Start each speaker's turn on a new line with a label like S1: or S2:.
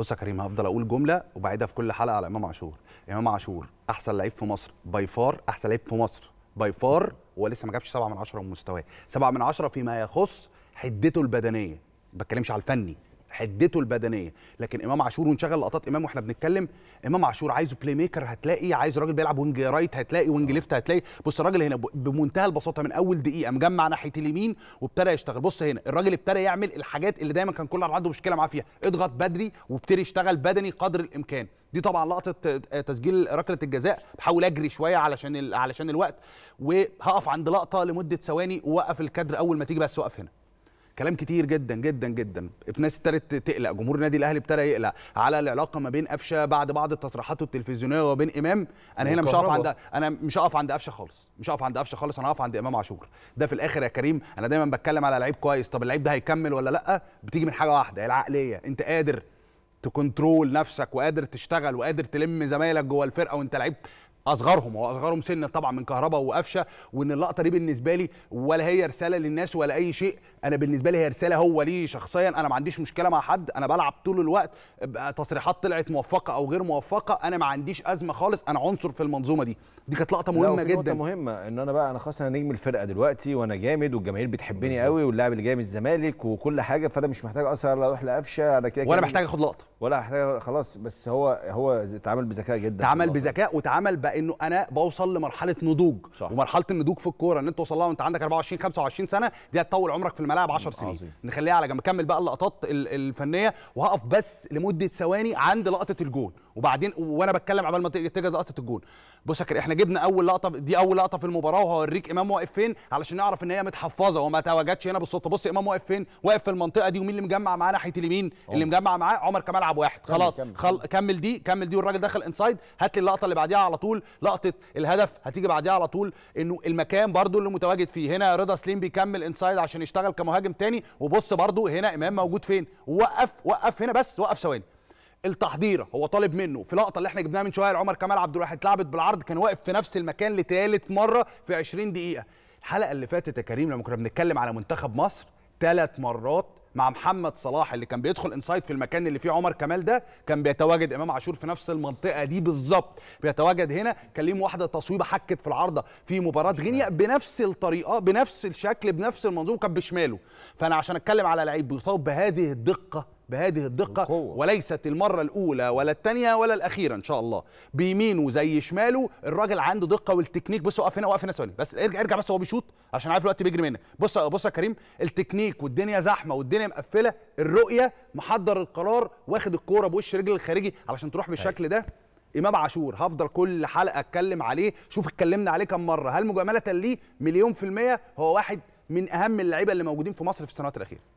S1: بص يا كريم هفضل اقول جمله وبعيدها في كل حلقه على امام عاشور امام عاشور احسن لعيب في مصر باي فار احسن لعيب في مصر باي فار هو لسه ما جابش 7 من 10 من مستواه 7 من 10 فيما يخص حدته البدنيه ما بتكلمش على الفني حدته البدنيه لكن امام عاشور ونشغل لقطات امام واحنا بنتكلم امام عاشور عايزه بلاي ميكر هتلاقي عايز راجل بيلعب وينج رايت هتلاقي وينج ليفت آه. هتلاقي بص الراجل هنا بمنتهى البساطه من اول دقيقه مجمع ناحيه اليمين وابتدى يشتغل بص هنا الراجل ابتدى يعمل الحاجات اللي دايما كان كل عنده مشكله معاه فيها اضغط بدري وابتدي يشتغل بدني قدر الامكان دي طبعا لقطه آه، تسجيل ركله الجزاء بحاول اجري شويه علشان علشان الوقت وهقف عند لقطه لمده ثواني ووقف الكادر اول ما تيجي بس وقف هنا كلام كتير جدا جدا جدا في ناس ابتدت تقلق جمهور النادي الاهلي ابتدى يقلق على العلاقه ما بين قفشه بعد بعض التصريحات التلفزيونيه وما بين امام انا هنا مش هقف عند انا مش هقف عند قفشه خالص مش هقف عند قفشه خالص انا هقف عند امام عاشور ده في الاخر يا كريم انا دايما بتكلم على لعيب كويس طب اللعيب ده هيكمل ولا لا بتيجي من حاجه واحده العقليه انت قادر تكنترول نفسك وقادر تشتغل وقادر تلم زمايلك جوه الفرقه وانت لعيب اصغرهم هو اصغرهم سنا طبعا من كهربا وقفشه وان اللقطه دي بالنسبه لي ولا هي رساله للناس ولا اي شيء انا بالنسبه لي هي رساله هو لي شخصيا انا ما عنديش مشكله مع حد انا بلعب طول الوقت تصريحات طلعت موفقه او غير موفقه انا ما عنديش ازمه خالص انا عنصر في المنظومه دي دي كانت لقطه مهمه جدا لقطه مهمه ان انا بقى انا خلاص انا نجم الفرقه دلوقتي وانا جامد والجماهير بتحبني قوي واللاعب اللي جاي من الزمالك وكل حاجه فانا مش محتاج اصلا اروح لقفشه انا كده وانا محتاج اخد لقطه ولا احتاج خلاص بس هو هو اتعامل بذكاء جدا اتعامل بذكاء وتعامل بانه انا بوصل لمرحله نضوج صح. ومرحله النضوج في الكوره ان انت توصل لها وانت عندك 24 25 سنه دي هتطول عمرك في الملاعب 10 سنين عظيم. نخليها على جنب كمل بقى اللقطات الفنيه وهقف بس لمده ثواني عند لقطه الجول وبعدين وانا بتكلم عبال ما تجهز لقطه الجون بص يا كريم احنا جبنا اول لقطه دي اول لقطه في المباراه وهوريك امام واقف فين علشان نعرف ان هي متحفظه وما تواجدش هنا بالصدفه بص امام واقف فين واقف في المنطقه دي ومين اللي مجمع معاه ناحيه اليمين اللي مجمع معاه عمر كمال عبد واحد خلاص كمل, خل... كمل دي كمل دي والراجل دخل انسايد هات لي اللقطه اللي بعديها على طول لقطه الهدف هتيجي بعديها على طول انه المكان برده اللي متواجد فيه هنا رضا سليم بيكمل انسايد عشان يشتغل كمهاجم تاني وبص برده هنا امام موجود فين وقف وقف هنا بس وقف ثواني التحضيره هو طالب منه في لقطه اللي احنا جبناها من شويه لعمر كمال عبد الواحد اتلعبت بالعرض كان واقف في نفس المكان لثالث مره في 20 دقيقه الحلقه اللي فاتت يا كريم لما كنا بنتكلم على منتخب مصر ثلاث مرات مع محمد صلاح اللي كان بيدخل انسايد في المكان اللي فيه عمر كمال ده كان بيتواجد امام عاشور في نفس المنطقه دي بالظبط بيتواجد هنا كان ليه واحده تصويبه حكت في العارضه في مباراه غينيا بنفس الطريقه بنفس الشكل بنفس المنظومه كان بشماله فانا عشان اتكلم على لعيب بيصاب بهذه الدقه بهذه الدقة بالقوة. وليست المرة الأولى ولا الثانية ولا الأخيرة إن شاء الله بيمينه زي شماله الراجل عنده دقة والتكنيك بص وقف هنا واقف هنا ثواني بس ارجع ارجع بس هو بيشوط عشان عارف الوقت بيجري منك بص بص يا كريم التكنيك والدنيا زحمة والدنيا مقفلة الرؤية محضر القرار واخد الكورة بوش رجل الخارجي علشان تروح بالشكل أيوة. ده امام عاشور هفضل كل حلقه اتكلم عليه شوف اتكلمنا عليه كم مره هل مجامله ليه مليون في الميه هو واحد من اهم اللعيبه اللي موجودين في مصر في السنوات الاخيره